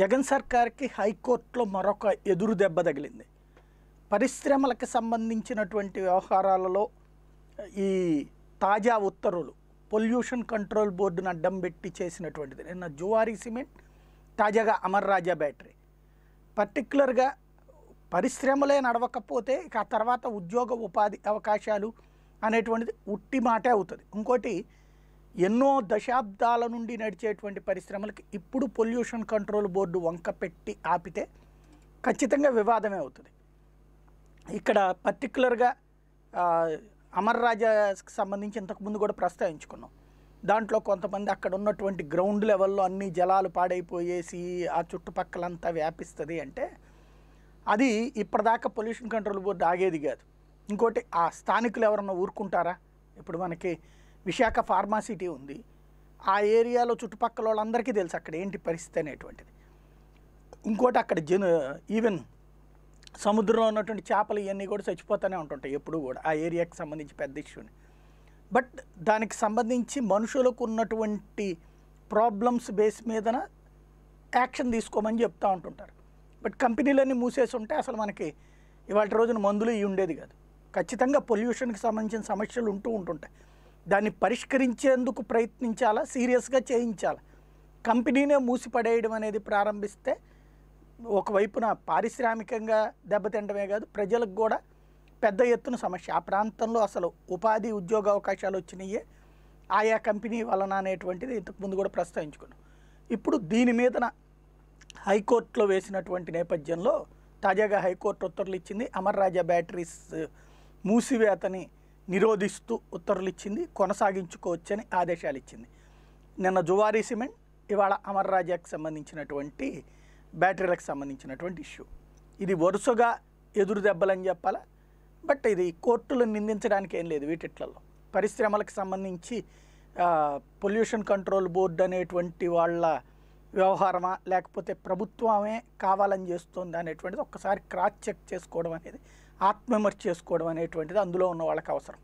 జగన్ సర్కార్కి హైకోర్టులో మరొక ఎదురు దెబ్బ తగిలింది పరిశ్రమలకు సంబంధించినటువంటి వ్యవహారాలలో ఈ తాజా ఉత్తర్వులు పొల్యూషన్ కంట్రోల్ బోర్డును అడ్డం పెట్టి చేసినటువంటిది నిన్న జువారీ సిమెంట్ తాజాగా అమర్ రాజా బ్యాటరీ పర్టిక్యులర్గా పరిశ్రమలే నడవకపోతే ఇక ఆ తర్వాత ఉద్యోగ ఉపాధి అవకాశాలు అనేటువంటిది ఉట్టి మాటే అవుతుంది ఇంకోటి ఎన్నో దశాబ్దాల నుండి నడిచేటువంటి పరిశ్రమలకు ఇప్పుడు పొల్యూషన్ కంట్రోల్ బోర్డు వంక పెట్టి ఆపితే ఖచ్చితంగా వివాదమే అవుతుంది ఇక్కడ పర్టికులర్గా అమర్ రాజాకి సంబంధించి ఇంతకుముందు కూడా ప్రస్తావించుకున్నాం దాంట్లో కొంతమంది అక్కడ ఉన్నటువంటి గ్రౌండ్ లెవెల్లో అన్ని జలాలు పాడైపోయేసి ఆ చుట్టుపక్కలంతా వ్యాపిస్తుంది అంటే అది ఇప్పటిదాకా పొల్యూషన్ కంట్రోల్ బోర్డు ఆగేది కాదు ఇంకోటి ఆ స్థానికులు ఎవరన్నా ఊరుకుంటారా ఇప్పుడు మనకి విశాఖ ఫార్మాసిటీ ఉంది ఆ ఏరియాలో చుట్టుపక్కల వాళ్ళందరికీ తెలుసు అక్కడ ఏంటి పరిస్థితి అనేటువంటిది ఇంకోటి అక్కడ జన ఈవెన్ సముద్రంలో ఉన్నటువంటి చేపలు ఇవన్నీ కూడా చచ్చిపోతూనే ఉంటుంటాయి ఎప్పుడు కూడా ఆ ఏరియాకి సంబంధించి పెద్ద ఇష్యూని బట్ దానికి సంబంధించి మనుషులకు ఉన్నటువంటి ప్రాబ్లమ్స్ బేస్ మీదన యాక్షన్ తీసుకోమని చెప్తూ ఉంటుంటారు బట్ కంపెనీలన్నీ మూసేసి ఉంటే అసలు మనకి ఇవాళ రోజున మందులు ఇవి ఉండేది కాదు ఖచ్చితంగా పొల్యూషన్కి సంబంధించిన సమస్యలు ఉంటూ ఉంటుంటాయి దాన్ని పరిష్కరించేందుకు ప్రయత్నించాలా సీరియస్గా చేయించాలా కంపెనీనే మూసిపడేయడం అనేది ప్రారంభిస్తే ఒకవైపున పారిశ్రామికంగా దెబ్బతిండమే కాదు ప్రజలకు కూడా పెద్ద ఎత్తున సమస్య ఆ ప్రాంతంలో అసలు ఉపాధి ఉద్యోగ అవకాశాలు వచ్చినాయి ఆయా కంపెనీ వలన అనేటువంటిది ఇంతకుముందు కూడా ప్రస్తావించుకున్నాం ఇప్పుడు దీని మీదన హైకోర్టులో వేసినటువంటి నేపథ్యంలో తాజాగా హైకోర్టు ఉత్తర్వులు ఇచ్చింది అమర్ రాజా బ్యాటరీస్ మూసివేతని నిరోధిస్తూ ఉత్తర్వులు ఇచ్చింది కొనసాగించుకోవచ్చని ఆదేశాలు ఇచ్చింది నిన్న జువారీ సిమెంట్ ఇవాళ అమర్ రాజాకి సంబంధించినటువంటి బ్యాటరీలకు సంబంధించినటువంటి ఇష్యూ ఇది వరుసగా ఎదురు దెబ్బలని చెప్పాలా బట్ ఇది కోర్టులు నిందించడానికి ఏం లేదు వీటిట్లలో పరిశ్రమలకు సంబంధించి పొల్యూషన్ కంట్రోల్ బోర్డు అనేటువంటి వాళ్ళ వ్యవహారమా లేకపోతే ప్రభుత్వమే కావాలని చేస్తుంది అనేటువంటిది ఒక్కసారి క్రాస్ చెక్ చేసుకోవడం అనేది ఆత్మవిమర్శ చేసుకోవడం అనేటువంటిది అందులో ఉన్న వాళ్ళకి అవసరం